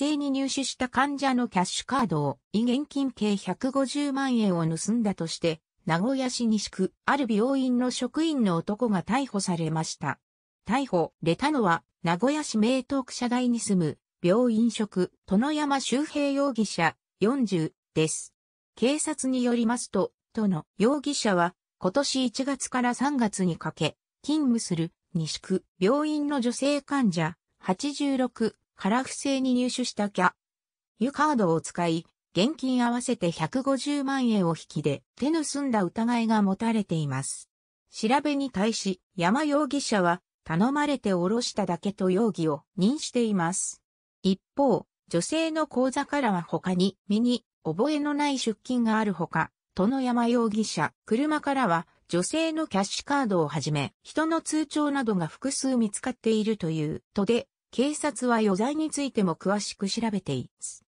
正に入手した患者のキャッシュカードを、異現金計150万円を盗んだとして、名古屋市西区、ある病院の職員の男が逮捕されました。逮捕、れたのは、名古屋市名東区社大に住む、病院職、殿山周平容疑者、40、です。警察によりますと、殿容疑者は、今年1月から3月にかけ、勤務する、西区、病院の女性患者、86から不正に入手したキャ。ユカードを使い、現金合わせて150万円を引きで手盗んだ疑いが持たれています。調べに対し、山容疑者は頼まれておろしただけと容疑を認しています。一方、女性の口座からは他に身に覚えのない出金があるほか、殿山容疑者、車からは女性のキャッシュカードをはじめ、人の通帳などが複数見つかっているという、とで、警察は余罪についても詳しく調べています。